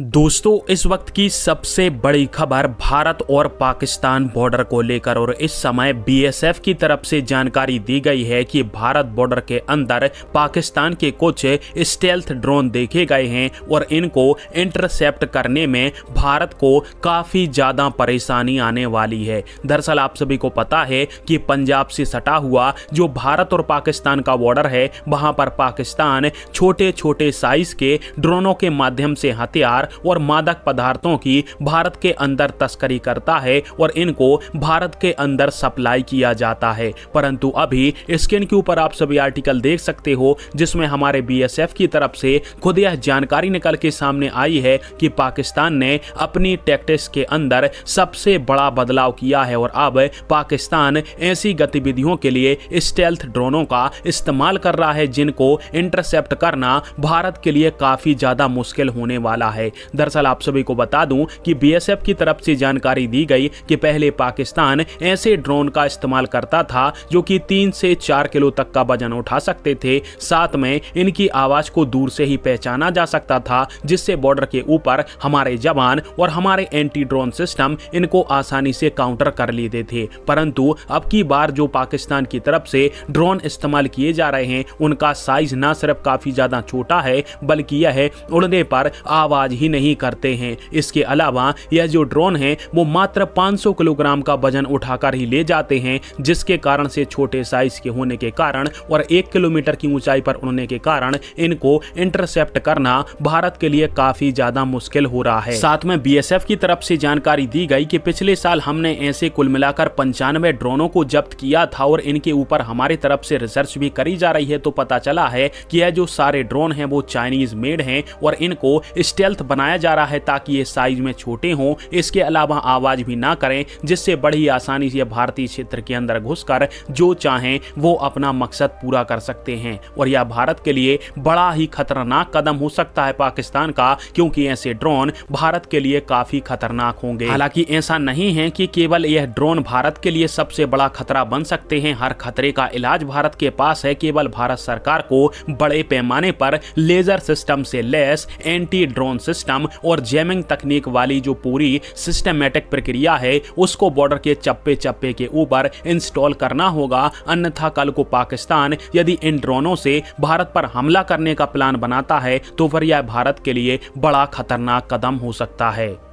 दोस्तों इस वक्त की सबसे बड़ी खबर भारत और पाकिस्तान बॉर्डर को लेकर और इस समय बीएसएफ की तरफ से जानकारी दी गई है कि भारत बॉर्डर के अंदर पाकिस्तान के कुछ स्टेल्थ ड्रोन देखे गए हैं और इनको इंटरसेप्ट करने में भारत को काफ़ी ज़्यादा परेशानी आने वाली है दरअसल आप सभी को पता है कि पंजाब से सटा हुआ जो भारत और पाकिस्तान का बॉर्डर है वहाँ पर पाकिस्तान छोटे छोटे साइज के ड्रोनों के माध्यम से हथियार और मादक पदार्थों की भारत के अंदर तस्करी करता है और इनको भारत के अंदर सप्लाई किया जाता है परंतु अभी स्क्रीन के ऊपर आप सभी आर्टिकल देख सकते हो जिसमें हमारे बीएसएफ की तरफ से खुद यह जानकारी निकल के सामने आई है कि पाकिस्तान ने अपनी टैक्टिक्स के अंदर सबसे बड़ा बदलाव किया है और अब पाकिस्तान ऐसी गतिविधियों के लिए स्टेल्थ ड्रोनों का इस्तेमाल कर रहा है जिनको इंटरसेप्ट करना भारत के लिए काफ़ी ज़्यादा मुश्किल होने वाला है दरअसल आप सभी को बता दूं कि बीएसएफ की तरफ से जानकारी दी गई कि पहले पाकिस्तान ऐसे ड्रोन का इस्तेमाल करता था जो कि तीन से चार किलो तक का वजन उठा सकते थे साथ में इनकी आवाज को दूर से ही पहचाना जा सकता था जिससे बॉर्डर के ऊपर हमारे जवान और हमारे एंटी ड्रोन सिस्टम इनको आसानी से काउंटर कर लेते थे परंतु अब की बार जो पाकिस्तान की तरफ से ड्रोन इस्तेमाल किए जा रहे हैं उनका साइज ना सिर्फ काफी ज्यादा छोटा है बल्कि यह उड़ने पर आवाज ही भी नहीं करते हैं इसके अलावा यह जो ड्रोन है वो मात्र 500 किलोग्राम का वजन उठाकर ही ले जाते हैं जिसके कारण से छोटे साइज के होने के कारण और एक किलोमीटर की ऊंचाई पर उड़ने के कारण इनको इंटरसेप्ट करना भारत के लिए काफी ज्यादा मुश्किल हो रहा है साथ में बीएसएफ की तरफ से जानकारी दी गई कि पिछले साल हमने ऐसे कुल मिलाकर पंचानवे ड्रोनों को जब्त किया था और इनके ऊपर हमारे तरफ से रिसर्च भी करी जा रही है तो पता चला है कि यह जो सारे ड्रोन हैं वो चाइनीज मेड हैं और इनको स्टेल्थ बना बनाया जा रहा है ताकि ये साइज में छोटे हों इसके अलावा आवाज भी ना करें जिससे बड़ी आसानी से भारतीय क्षेत्र के अंदर घुसकर जो चाहें वो अपना मकसद पूरा कर सकते हैं और यह भारत के लिए बड़ा ही खतरनाक कदम हो सकता है पाकिस्तान का क्योंकि ऐसे ड्रोन भारत के लिए काफी खतरनाक होंगे हालांकि ऐसा नहीं है कि केवल यह ड्रोन भारत के लिए सबसे बड़ा खतरा बन सकते हैं हर खतरे का इलाज भारत के पास है केवल भारत सरकार को बड़े पैमाने पर लेजर सिस्टम से लेस एंटी ड्रोन सिस्टम सिस्टम और जैमिंग तकनीक वाली जो पूरी सिस्टमेटिक प्रक्रिया है उसको बॉर्डर के चप्पे चप्पे के ऊपर इंस्टॉल करना होगा अन्यथा कल को पाकिस्तान यदि इन ड्रोनों से भारत पर हमला करने का प्लान बनाता है तो फिर यह भारत के लिए बड़ा खतरनाक कदम हो सकता है